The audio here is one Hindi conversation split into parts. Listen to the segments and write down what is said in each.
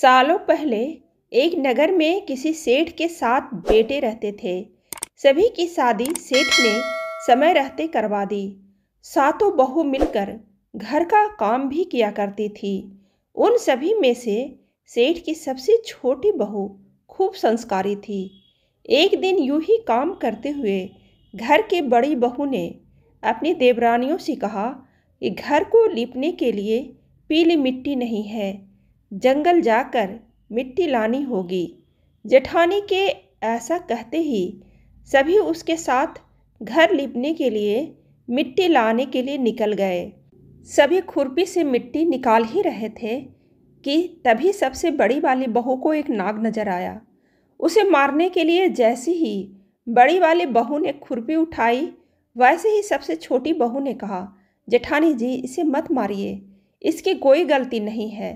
सालों पहले एक नगर में किसी सेठ के साथ बेटे रहते थे सभी की शादी सेठ ने समय रहते करवा दी सातों बहू मिलकर घर का काम भी किया करती थी उन सभी में से सेठ की सबसे छोटी बहू खूब संस्कारी थी एक दिन यूं ही काम करते हुए घर के बड़ी बहू ने अपनी देवरानियों से कहा कि घर को लिपने के लिए पीली मिट्टी नहीं है जंगल जाकर मिट्टी लानी होगी जेठानी के ऐसा कहते ही सभी उसके साथ घर लिपने के लिए मिट्टी लाने के लिए निकल गए सभी खुरपी से मिट्टी निकाल ही रहे थे कि तभी सबसे बड़ी वाली बहू को एक नाग नजर आया उसे मारने के लिए जैसी ही बड़ी वाली बहू ने खुरपी उठाई वैसे ही सबसे छोटी बहू ने कहा जेठानी जी इसे मत मारिए इसकी कोई गलती नहीं है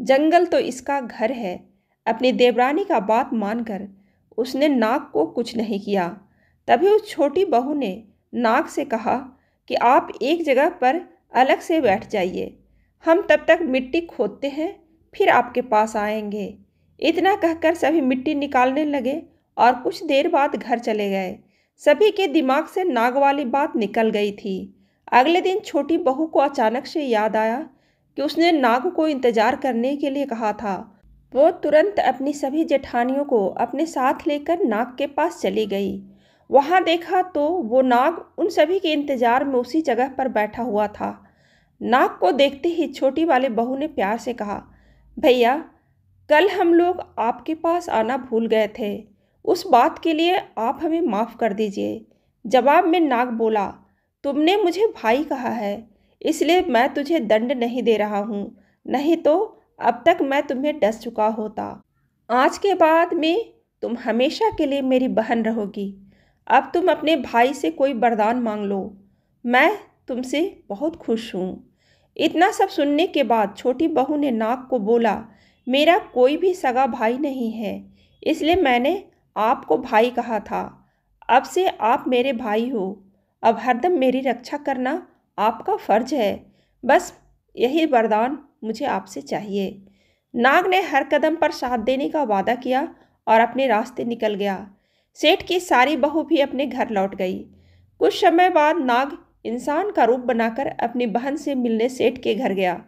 जंगल तो इसका घर है अपनी देवरानी का बात मानकर उसने नाग को कुछ नहीं किया तभी उस छोटी बहू ने नाग से कहा कि आप एक जगह पर अलग से बैठ जाइए हम तब तक मिट्टी खोदते हैं फिर आपके पास आएंगे इतना कहकर सभी मिट्टी निकालने लगे और कुछ देर बाद घर चले गए सभी के दिमाग से नाग वाली बात निकल गई थी अगले दिन छोटी बहू को अचानक से याद आया कि उसने नाग को इंतज़ार करने के लिए कहा था वो तुरंत अपनी सभी जेठानियों को अपने साथ लेकर नाग के पास चली गई वहाँ देखा तो वो नाग उन सभी के इंतज़ार में उसी जगह पर बैठा हुआ था नाग को देखते ही छोटी वाले बहू ने प्यार से कहा भैया कल हम लोग आपके पास आना भूल गए थे उस बात के लिए आप हमें माफ़ कर दीजिए जवाब में नाग बोला तुमने मुझे भाई कहा है इसलिए मैं तुझे दंड नहीं दे रहा हूँ नहीं तो अब तक मैं तुम्हें डस चुका होता आज के बाद में तुम हमेशा के लिए मेरी बहन रहोगी अब तुम अपने भाई से कोई वरदान मांग लो मैं तुमसे बहुत खुश हूँ इतना सब सुनने के बाद छोटी बहू ने नाग को बोला मेरा कोई भी सगा भाई नहीं है इसलिए मैंने आपको भाई कहा था अब से आप मेरे भाई हो अब हरदम मेरी रक्षा करना आपका फ़र्ज है बस यही वरदान मुझे आपसे चाहिए नाग ने हर कदम पर साथ देने का वादा किया और अपने रास्ते निकल गया सेठ की सारी बहू भी अपने घर लौट गई कुछ समय बाद नाग इंसान का रूप बनाकर अपनी बहन से मिलने सेठ के घर गया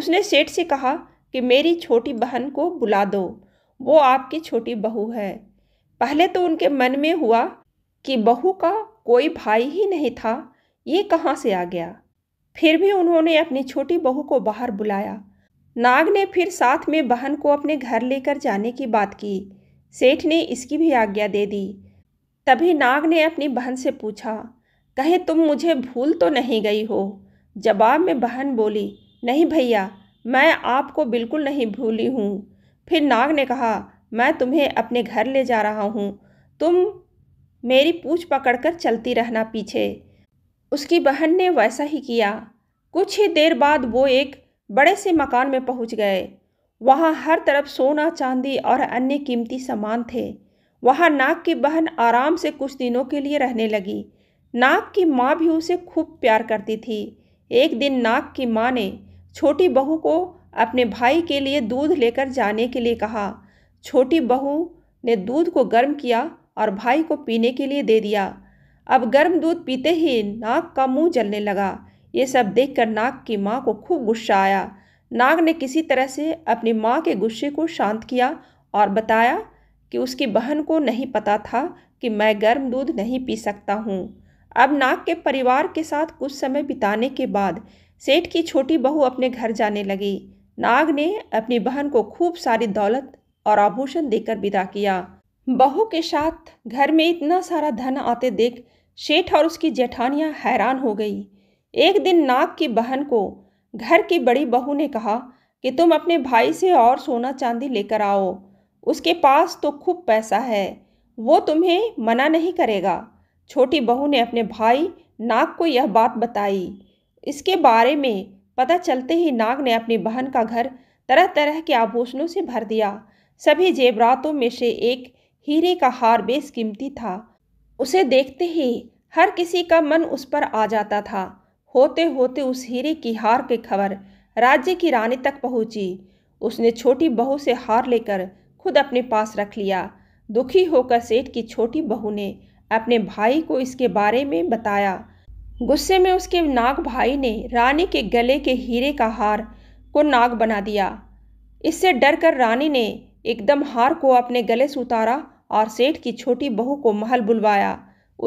उसने सेठ से कहा कि मेरी छोटी बहन को बुला दो वो आपकी छोटी बहू है पहले तो उनके मन में हुआ कि बहू का कोई भाई ही नहीं था ये कहाँ से आ गया फिर भी उन्होंने अपनी छोटी बहू को बाहर बुलाया नाग ने फिर साथ में बहन को अपने घर लेकर जाने की बात की सेठ ने इसकी भी आज्ञा दे दी तभी नाग ने अपनी बहन से पूछा कहे तुम मुझे भूल तो नहीं गई हो जवाब में बहन बोली नहीं भैया मैं आपको बिल्कुल नहीं भूली हूँ फिर नाग ने कहा मैं तुम्हें अपने घर ले जा रहा हूँ तुम मेरी पूछ पकड़कर चलती रहना पीछे उसकी बहन ने वैसा ही किया कुछ ही देर बाद वो एक बड़े से मकान में पहुंच गए वहाँ हर तरफ सोना चांदी और अन्य कीमती सामान थे वहाँ नाग की बहन आराम से कुछ दिनों के लिए रहने लगी नाग की माँ भी उसे खूब प्यार करती थी एक दिन नाग की माँ ने छोटी बहू को अपने भाई के लिए दूध लेकर जाने के लिए कहा छोटी बहू ने दूध को गर्म किया और भाई को पीने के लिए दे दिया अब गर्म दूध पीते ही नाग का मुंह जलने लगा ये सब देखकर नाग की माँ को खूब गुस्सा आया नाग ने किसी तरह से अपनी माँ के गुस्से को शांत किया और बताया कि उसकी बहन को नहीं पता था कि मैं गर्म दूध नहीं पी सकता हूँ अब नाग के परिवार के साथ कुछ समय बिताने के बाद सेठ की छोटी बहू अपने घर जाने लगी नाग ने अपनी बहन को खूब सारी दौलत और आभूषण देकर विदा किया बहू के साथ घर में इतना सारा धन आते देख सेठ और उसकी जेठानियाँ हैरान हो गई एक दिन नाग की बहन को घर की बड़ी बहू ने कहा कि तुम अपने भाई से और सोना चांदी लेकर आओ उसके पास तो खूब पैसा है वो तुम्हें मना नहीं करेगा छोटी बहू ने अपने भाई नाग को यह बात बताई इसके बारे में पता चलते ही नाग ने अपनी बहन का घर तरह तरह के आभूषणों से भर दिया सभी जेवरातों में से एक हीरे का हार बेसकीमती था उसे देखते ही हर किसी का मन उस पर आ जाता था होते होते उस हीरे की हार की खबर राज्य की रानी तक पहुंची उसने छोटी बहू से हार लेकर खुद अपने पास रख लिया दुखी होकर सेठ की छोटी बहू ने अपने भाई को इसके बारे में बताया गुस्से में उसके नाग भाई ने रानी के गले के हीरे का हार को नाग बना दिया इससे डरकर रानी ने एकदम हार को अपने गले से उतारा और सेठ की छोटी बहू को महल बुलवाया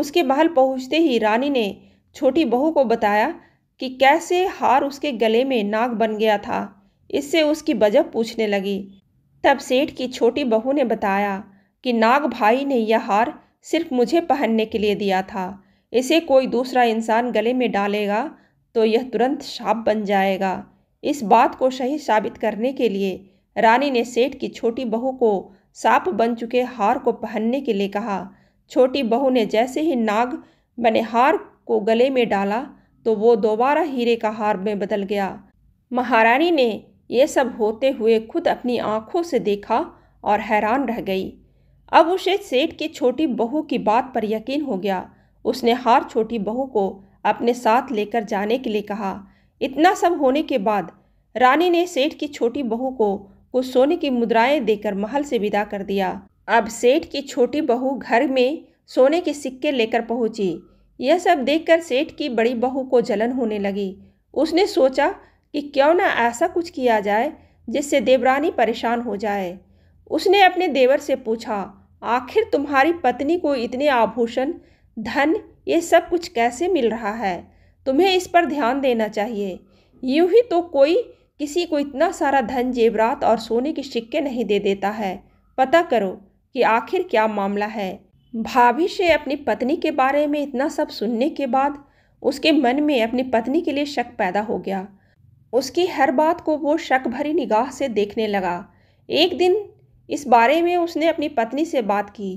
उसके महल पहुंचते ही रानी ने छोटी बहू को बताया कि कैसे हार उसके गले में नाग बन गया था इससे उसकी बजब पूछने लगी तब सेठ की छोटी बहू ने बताया कि नाग भाई ने यह हार सिर्फ मुझे पहनने के लिए दिया था इसे कोई दूसरा इंसान गले में डालेगा तो यह तुरंत शाप बन जाएगा इस बात को सही साबित करने के लिए रानी ने सेठ की छोटी बहू को सांप बन चुके हार को पहनने के लिए कहा छोटी बहू ने जैसे ही नाग बने हार को गले में डाला तो वो दोबारा हीरे का हार में बदल गया महारानी ने ये सब होते हुए खुद अपनी आंखों से देखा और हैरान रह गई अब उसे सेठ की छोटी बहू की बात पर यकीन हो गया उसने हार छोटी बहू को अपने साथ लेकर जाने के लिए कहा इतना सब होने के बाद रानी ने सेठ की छोटी बहू को को सोने की मुद्राएं देकर महल से विदा कर दिया अब सेठ की छोटी बहू घर में सोने के सिक्के लेकर पहुंची यह सब देखकर सेठ की बड़ी बहू को जलन होने लगी उसने सोचा कि क्यों ना ऐसा कुछ किया जाए जिससे देवरानी परेशान हो जाए उसने अपने देवर से पूछा आखिर तुम्हारी पत्नी को इतने आभूषण धन ये सब कुछ कैसे मिल रहा है तुम्हें इस पर ध्यान देना चाहिए यूं ही तो कोई किसी को इतना सारा धन जेवरात और सोने के सिक्के नहीं दे देता है पता करो कि आखिर क्या मामला है भाभी से अपनी पत्नी के बारे में इतना सब सुनने के बाद उसके मन में अपनी पत्नी के लिए शक पैदा हो गया उसकी हर बात को वो शक भरी निगाह से देखने लगा एक दिन इस बारे में उसने अपनी पत्नी से बात की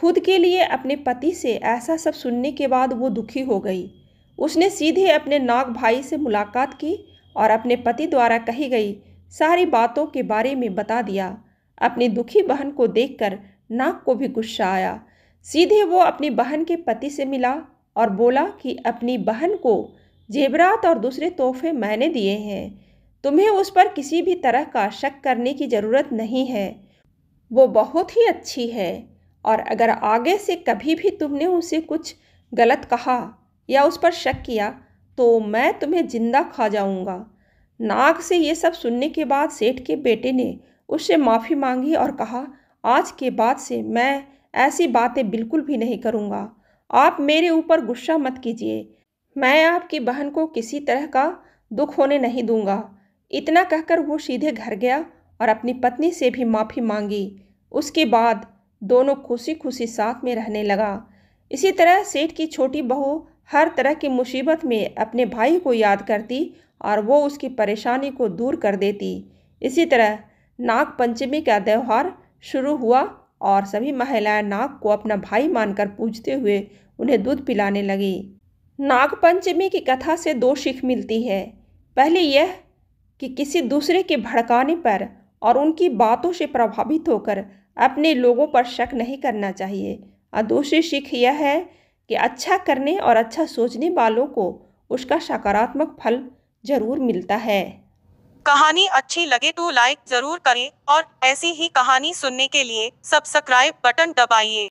खुद के लिए अपने पति से ऐसा सब सुनने के बाद वो दुखी हो गई उसने सीधे अपने नाग भाई से मुलाकात की और अपने पति द्वारा कही गई सारी बातों के बारे में बता दिया अपनी दुखी बहन को देखकर नाक को भी गुस्सा आया सीधे वो अपनी बहन के पति से मिला और बोला कि अपनी बहन को जेबरात और दूसरे तोहफे मैंने दिए हैं तुम्हें उस पर किसी भी तरह का शक करने की ज़रूरत नहीं है वो बहुत ही अच्छी है और अगर आगे से कभी भी तुमने उसे कुछ गलत कहा या उस पर शक किया तो मैं तुम्हें जिंदा खा जाऊंगा नाग से ये सब सुनने के बाद सेठ के बेटे ने उससे माफ़ी मांगी और कहा आज के बाद से मैं ऐसी बातें बिल्कुल भी नहीं करूँगा आप मेरे ऊपर गुस्सा मत कीजिए मैं आपकी बहन को किसी तरह का दुख होने नहीं दूंगा इतना कहकर वो सीधे घर गया और अपनी पत्नी से भी माफ़ी मांगी उसके बाद दोनों खुशी खुशी साथ में रहने लगा इसी तरह सेठ की छोटी बहू हर तरह की मुसीबत में अपने भाई को याद करती और वो उसकी परेशानी को दूर कर देती इसी तरह नाग पंचमी का त्यौहार शुरू हुआ और सभी महिलाएं नाग को अपना भाई मानकर पूजते हुए उन्हें दूध पिलाने लगी नाग पंचमी की कथा से दो सीख मिलती है पहली यह कि किसी दूसरे के भड़काने पर और उनकी बातों से प्रभावित होकर अपने लोगों पर शक नहीं करना चाहिए और दूसरी सीख यह है कि अच्छा करने और अच्छा सोचने वालों को उसका सकारात्मक फल जरूर मिलता है कहानी अच्छी लगे तो लाइक जरूर करें और ऐसी ही कहानी सुनने के लिए सब्सक्राइब बटन दबाइए